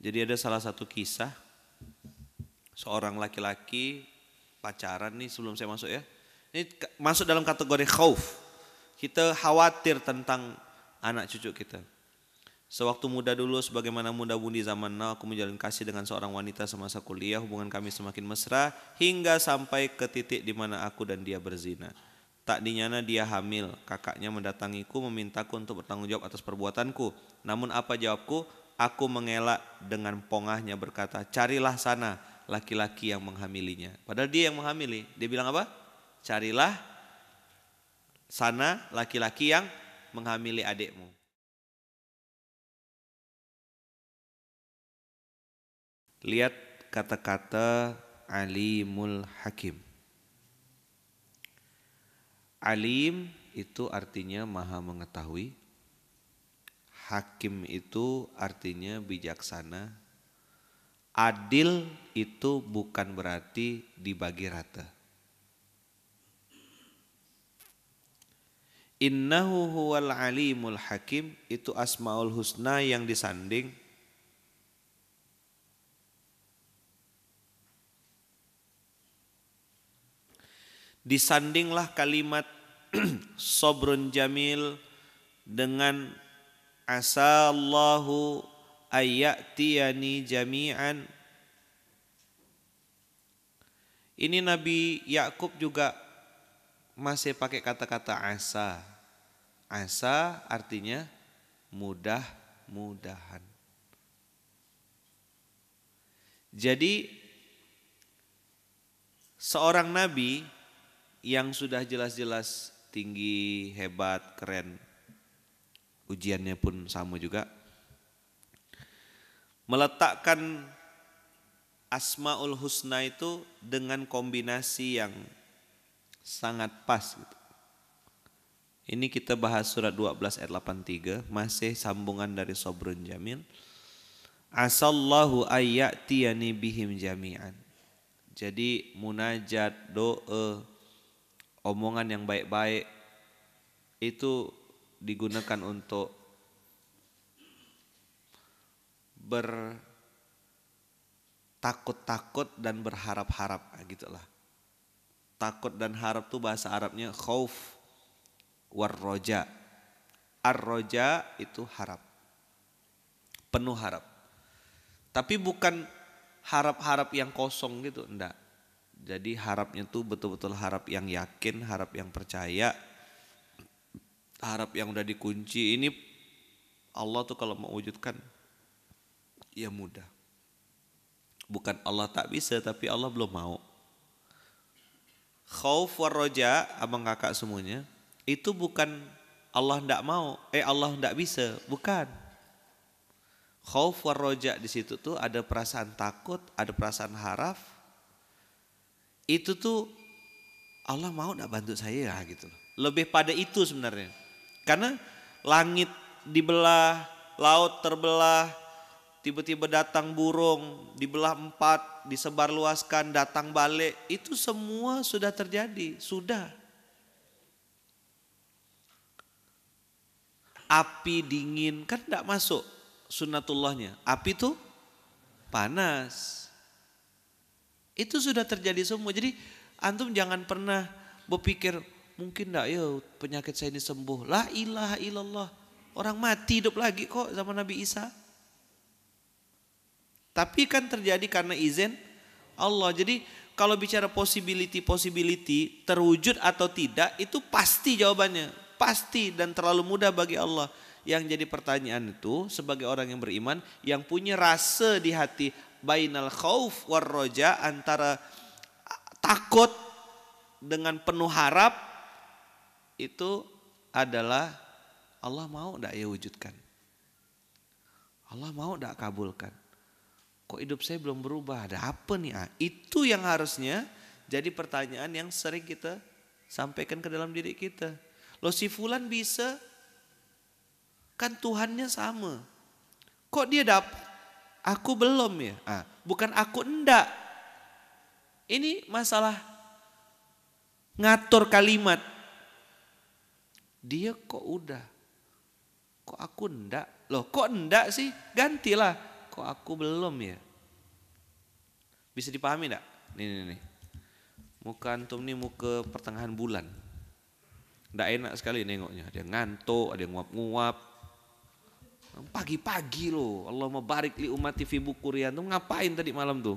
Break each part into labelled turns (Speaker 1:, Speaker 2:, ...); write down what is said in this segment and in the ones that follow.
Speaker 1: Jadi ada salah satu kisah seorang laki-laki pacaran nih sebelum saya masuk ya. Ini masuk dalam kategori khauf. Kita khawatir tentang anak cucu kita. Sewaktu muda dulu sebagaimana muda budi zaman now aku menjalin kasih dengan seorang wanita semasa kuliah hubungan kami semakin mesra hingga sampai ke titik di mana aku dan dia berzina. Tak dinyana dia hamil, kakaknya mendatangiku memintaku untuk bertanggung jawab atas perbuatanku. Namun apa jawabku? Aku mengelak dengan pongahnya berkata, carilah sana laki-laki yang menghamilinya. Padahal dia yang menghamili. Dia bilang apa? Carilah sana laki-laki yang menghamili adikmu. Lihat kata-kata alimul hakim. Alim itu artinya maha mengetahui, Hakim itu artinya bijaksana. Adil itu bukan berarti dibagi rata. Innahu huwal alimul hakim itu asmaul husna yang disanding disandinglah kalimat sobrun jamil dengan asallahu ayatiyani jami'an ini Nabi Yakub juga masih pakai kata-kata asa. Asa artinya mudah-mudahan. Jadi seorang nabi yang sudah jelas-jelas tinggi, hebat, keren, ujiannya pun sama juga. Meletakkan Asmaul Husna itu dengan kombinasi yang sangat pas gitu. Ini kita bahas surat 12 ayat 83 masih sambungan dari Sobrun Jamil. Asallahu ayyatiyani bihim jami'an. Jadi munajat, doa, omongan yang baik-baik itu digunakan untuk bertakut-takut dan berharap-harap ah, gitulah. Takut dan harap tuh bahasa Arabnya khauf Ar roja itu harap. Penuh harap. Tapi bukan harap-harap yang kosong gitu, enggak. Jadi harapnya tuh betul-betul harap yang yakin, harap yang percaya, Harap yang udah dikunci ini Allah tuh kalau mewujudkan ya mudah. Bukan Allah tak bisa tapi Allah belum mau. Khauf war roja abang kakak semuanya itu bukan Allah ndak mau, eh Allah ndak bisa, bukan. Khauf war roja di situ tuh ada perasaan takut, ada perasaan haraf. Itu tuh Allah mau ndak bantu saya ya gitu loh. Lebih pada itu sebenarnya. Karena langit dibelah, laut terbelah, tiba-tiba datang burung, dibelah empat, disebar luaskan, datang balik. Itu semua sudah terjadi, sudah. Api dingin, kan tidak masuk sunatullahnya. Api itu panas. Itu sudah terjadi semua. Jadi antum jangan pernah berpikir, mungkin enggak ya penyakit saya ini sembuh. La ilaha illallah. Orang mati hidup lagi kok zaman Nabi Isa. Tapi kan terjadi karena izin Allah. Jadi kalau bicara possibility-possibility terwujud atau tidak itu pasti jawabannya. Pasti dan terlalu mudah bagi Allah. Yang jadi pertanyaan itu sebagai orang yang beriman yang punya rasa di hati bainal khauf war roja antara takut dengan penuh harap itu adalah Allah mau tidak ya wujudkan. Allah mau tidak kabulkan. Kok hidup saya belum berubah? Ada apa nih? Ah? Itu yang harusnya jadi pertanyaan yang sering kita sampaikan ke dalam diri kita. lo si Fulan bisa, kan Tuhannya sama. Kok dia dapat? Aku belum ya. Ah, bukan aku enggak. Ini masalah ngatur kalimat dia kok udah? Kok aku ndak? Loh kok ndak sih? Gantilah. Kok aku belum ya? Bisa dipahami ndak? Nih, nih, nih. Muka antum nih muka pertengahan bulan. Ndak enak sekali nengoknya. yang ngantuk, ada yang nguap-nguap. Pagi-pagi loh, Allah mabarik li umat TV bukuri antum ngapain tadi malam tuh?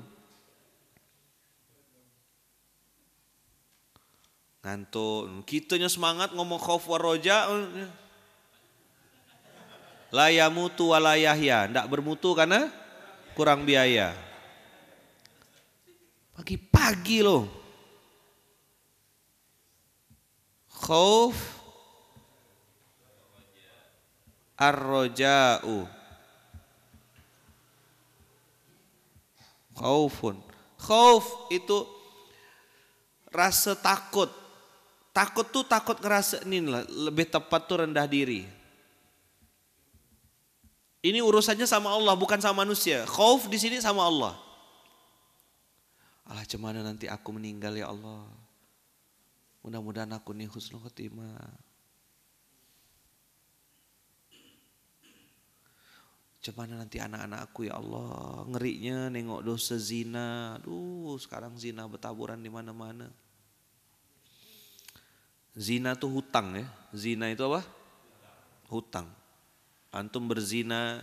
Speaker 1: ngantuk. Hmm, kitanya semangat ngomong khauf waroja. Hmm. Layamutu walayahya. Tidak bermutu karena kurang biaya. Pagi-pagi loh. Khauf arroja'u. Khaufun. Khauf itu rasa takut Takut tuh takut ngerasa lah, lebih tepat tuh rendah diri. Ini urusannya sama Allah bukan sama manusia. Khauf di sini sama Allah. Allah cemana nanti aku meninggal ya Allah. Mudah-mudahan aku nih husnul khotimah. Cemana nanti anak-anak aku ya Allah. Ngerinya nengok dosa zina. Duh sekarang zina bertaburan di mana-mana. Zina itu hutang ya. Zina itu apa? Hutang. Antum berzina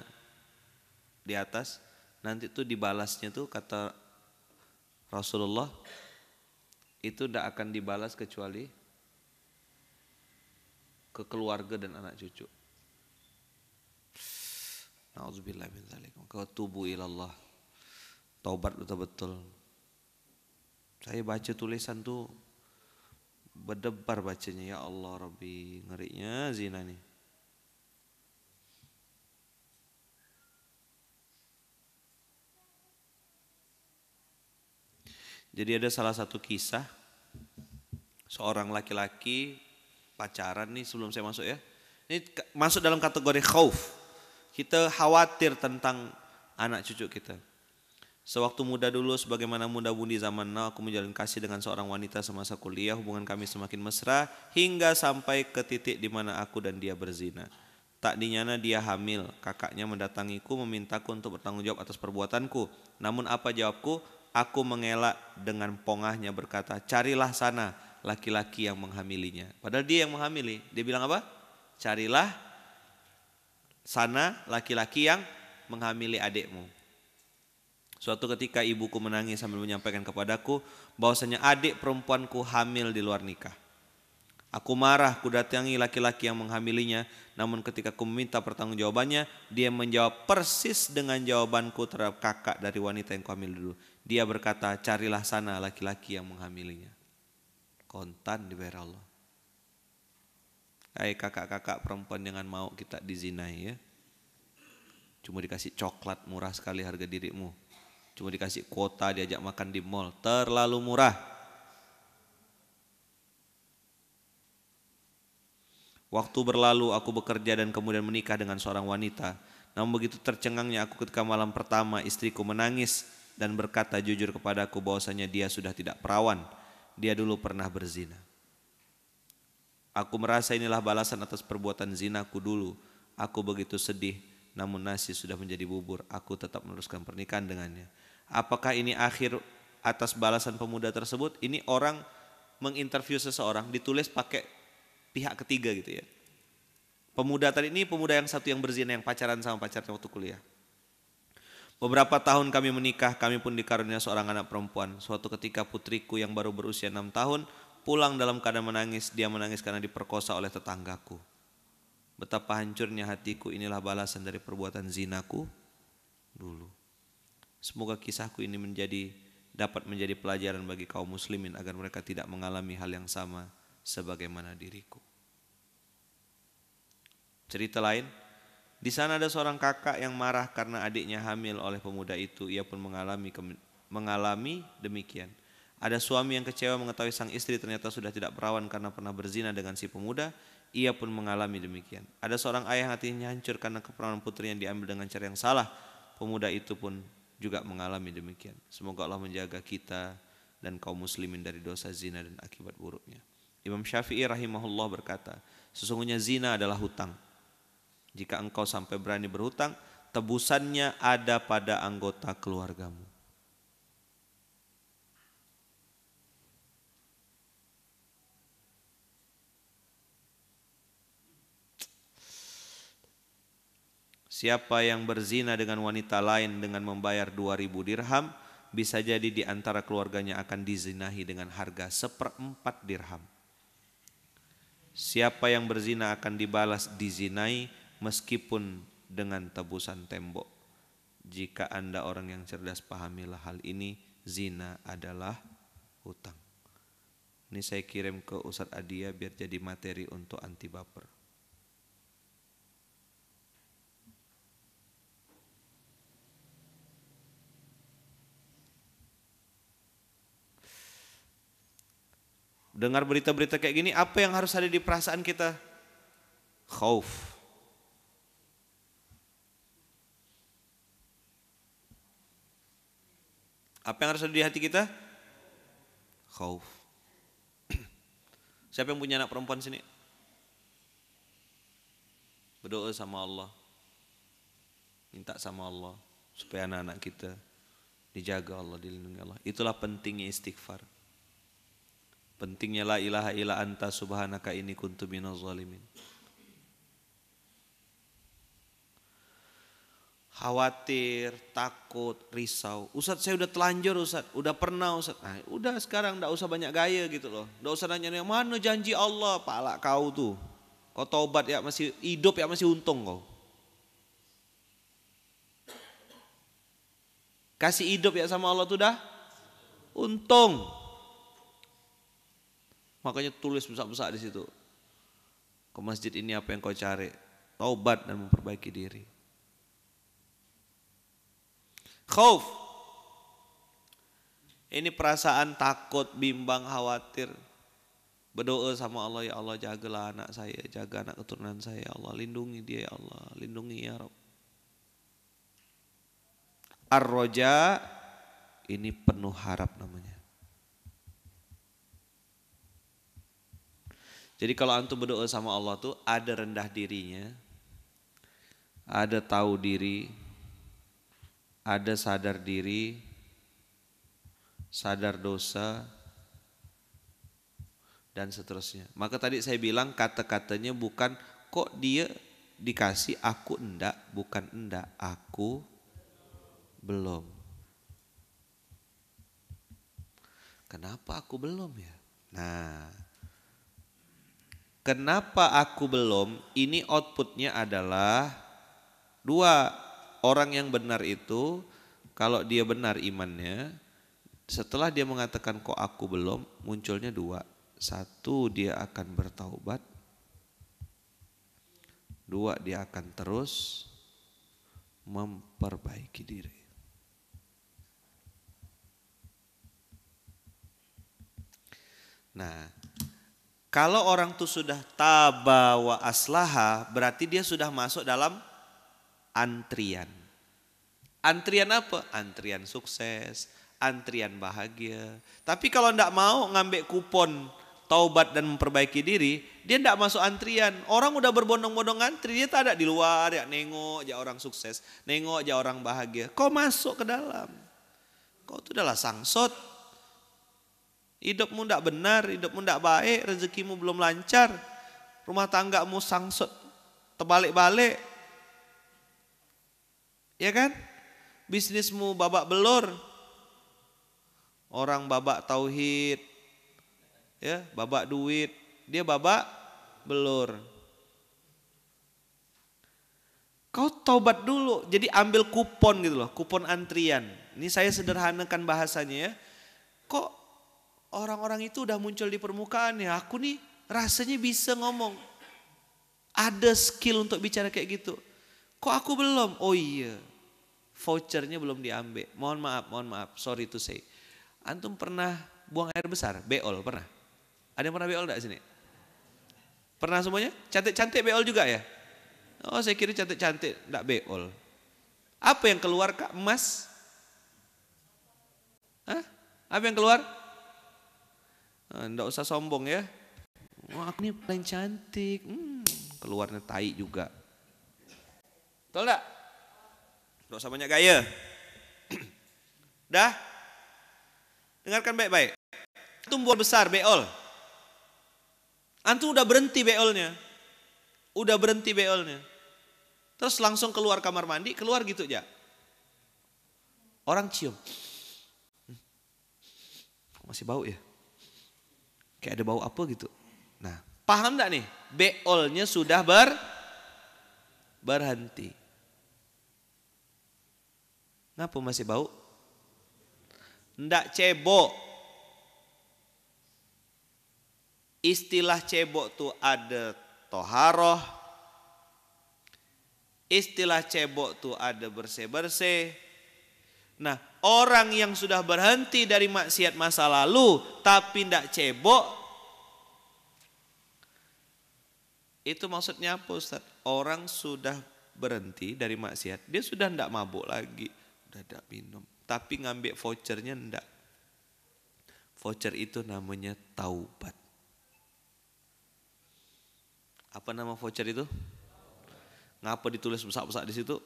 Speaker 1: di atas, nanti itu dibalasnya tuh kata Rasulullah itu tidak akan dibalas kecuali ke keluarga dan anak cucu. Nauzubillah min dzalik. Maka tubuh ilallah. Taubat betul-betul. Saya baca tulisan tuh berdebar bacanya ya Allah Rabbi ngerinya zina nih Jadi ada salah satu kisah seorang laki-laki pacaran nih sebelum saya masuk ya. Ini masuk dalam kategori khauf. Kita khawatir tentang anak cucu kita. Sewaktu muda dulu, sebagaimana muda budi zaman now, aku menjalin kasih dengan seorang wanita semasa kuliah. Hubungan kami semakin mesra hingga sampai ke titik di mana aku dan dia berzina. Tak dinyana dia hamil, kakaknya mendatangiku memintaku untuk bertanggung jawab atas perbuatanku. Namun apa jawabku? Aku mengelak dengan pongahnya berkata, carilah sana laki-laki yang menghamilinya. Padahal dia yang menghamili. Dia bilang apa? Carilah sana laki-laki yang menghamili adikmu. Suatu ketika ibuku menangis sambil menyampaikan kepadaku bahwasanya adik perempuanku hamil di luar nikah. Aku marah, kudatangi laki-laki yang menghamilinya. Namun ketika ku meminta pertanggungjawabannya, dia menjawab persis dengan jawabanku terhadap kakak dari wanita yang kuhamil dulu. Dia berkata, carilah sana laki-laki yang menghamilinya. Kontan di Allah. Hai hey, kakak-kakak perempuan jangan mau kita dizinai ya. Cuma dikasih coklat murah sekali harga dirimu. Cuma dikasih kuota diajak makan di mall, terlalu murah. Waktu berlalu aku bekerja dan kemudian menikah dengan seorang wanita. Namun begitu tercengangnya aku ketika malam pertama istriku menangis dan berkata jujur kepadaku bahwasanya dia sudah tidak perawan. Dia dulu pernah berzina. Aku merasa inilah balasan atas perbuatan zinaku dulu. Aku begitu sedih namun nasi sudah menjadi bubur. Aku tetap meneruskan pernikahan dengannya. Apakah ini akhir atas balasan pemuda tersebut? Ini orang menginterview seseorang ditulis pakai pihak ketiga gitu ya. Pemuda tadi ini pemuda yang satu yang berzina yang pacaran sama pacarnya waktu kuliah. Beberapa tahun kami menikah, kami pun dikarunia seorang anak perempuan. Suatu ketika putriku yang baru berusia enam tahun pulang dalam keadaan menangis. Dia menangis karena diperkosa oleh tetanggaku. Betapa hancurnya hatiku inilah balasan dari perbuatan zinaku dulu. Semoga kisahku ini menjadi dapat menjadi pelajaran bagi kaum muslimin agar mereka tidak mengalami hal yang sama sebagaimana diriku. Cerita lain, di sana ada seorang kakak yang marah karena adiknya hamil oleh pemuda itu. Ia pun mengalami mengalami demikian. Ada suami yang kecewa mengetahui sang istri ternyata sudah tidak perawan karena pernah berzina dengan si pemuda. Ia pun mengalami demikian. Ada seorang ayah hatinya hancur karena keperawanan yang diambil dengan cara yang salah. Pemuda itu pun juga mengalami demikian. Semoga Allah menjaga kita dan kaum muslimin dari dosa zina dan akibat buruknya. Imam Syafi'i rahimahullah berkata, sesungguhnya zina adalah hutang. Jika engkau sampai berani berhutang, tebusannya ada pada anggota keluargamu. Siapa yang berzina dengan wanita lain dengan membayar 2000 dirham, bisa jadi di antara keluarganya akan dizinahi dengan harga seperempat dirham. Siapa yang berzina akan dibalas dizinai meskipun dengan tebusan tembok. Jika Anda orang yang cerdas pahamilah hal ini, zina adalah hutang. Ini saya kirim ke Ustadz Adia biar jadi materi untuk anti baper. dengar berita-berita kayak gini, apa yang harus ada di perasaan kita? Khauf. Apa yang harus ada di hati kita? Khauf. Siapa yang punya anak perempuan sini? Berdoa sama Allah. Minta sama Allah supaya anak-anak kita dijaga Allah, dilindungi Allah. Itulah pentingnya istighfar. Pentingnya la ilaha illa anta subhanaka ini kuntu minaz zalimin. Khawatir, takut, risau. Ustadz saya udah telanjur Ustadz, udah pernah Ustadz. Nah, udah sekarang gak usah banyak gaya gitu loh. Gak usah nanya-nanya mana janji Allah, pala kau tuh. Kau tobat ya masih hidup ya masih untung kau. Kasih hidup ya sama Allah tuh dah untung. Makanya tulis besar-besar di situ. Ke masjid ini apa yang kau cari? Taubat dan memperbaiki diri. Khauf. Ini perasaan takut, bimbang, khawatir. Berdoa sama Allah, ya Allah jagalah anak saya, jaga anak keturunan saya, ya Allah lindungi dia ya Allah, lindungi ya Rabb. Ar-Roja ini penuh harap namanya. Jadi kalau antum berdoa sama Allah tuh ada rendah dirinya, ada tahu diri, ada sadar diri, sadar dosa, dan seterusnya. Maka tadi saya bilang kata-katanya bukan kok dia dikasih aku enggak, bukan enggak, aku belum. Kenapa aku belum ya? Nah, Kenapa aku belum? Ini outputnya adalah dua orang yang benar itu kalau dia benar imannya setelah dia mengatakan kok aku belum munculnya dua satu dia akan bertaubat dua dia akan terus memperbaiki diri nah kalau orang itu sudah tabawa aslahah, aslaha, berarti dia sudah masuk dalam antrian. Antrian apa? Antrian sukses, antrian bahagia. Tapi kalau tidak mau ngambil kupon taubat dan memperbaiki diri, dia tidak masuk antrian. Orang udah berbondong-bondong antri, dia tak ada di luar, ya nengok aja orang sukses, nengok aja orang bahagia. Kau masuk ke dalam. Kau itu adalah sangsot. Hidupmu tidak benar, hidupmu tidak baik, rezekimu belum lancar. Rumah tangga tanggamu sangsut, terbalik-balik. Ya kan? Bisnismu babak belur. Orang babak tauhid. Ya, babak duit. Dia babak belur. Kau taubat dulu, jadi ambil kupon gitu loh, kupon antrian. Ini saya sederhanakan bahasanya ya. Kok orang-orang itu udah muncul di permukaan ya. Aku nih rasanya bisa ngomong. Ada skill untuk bicara kayak gitu. Kok aku belum? Oh iya. Vouchernya belum diambil. Mohon maaf, mohon maaf. Sorry to say. Antum pernah buang air besar? Beol pernah? Ada yang pernah beol di sini? Pernah semuanya? Cantik-cantik beol juga ya? Oh saya kira cantik-cantik, gak beol. Apa yang keluar kak? Emas? Hah? Apa yang keluar? Enggak eh, usah sombong ya. Wah, aku ini paling cantik. Hmm, keluarnya tai juga. Betul enggak? Enggak usah banyak gaya. Dah? Dengarkan baik-baik. Antum buat besar beol. Antum udah berhenti beolnya. Udah berhenti beolnya. Terus langsung keluar kamar mandi, keluar gitu aja. Orang cium. Hmm. Masih bau ya? Kayak ada bau apa gitu. Nah, paham gak nih? Beolnya sudah ber berhenti. Ngapa masih bau? Ndak cebok. Istilah cebok tuh ada toharoh. Istilah cebok tuh ada bersih-bersih. Nah, orang yang sudah berhenti dari maksiat masa lalu tapi tidak cebok itu maksudnya apa Ustaz? Orang sudah berhenti dari maksiat, dia sudah tidak mabuk lagi, sudah tidak minum, tapi ngambil vouchernya tidak. Voucher itu namanya taubat. Apa nama voucher itu? Ngapa ditulis besar-besar di situ?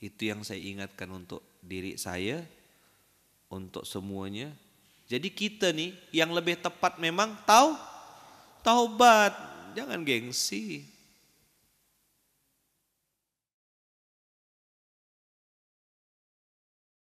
Speaker 1: Itu yang saya ingatkan untuk diri saya, untuk semuanya. Jadi kita nih yang lebih tepat memang tahu taubat, jangan gengsi.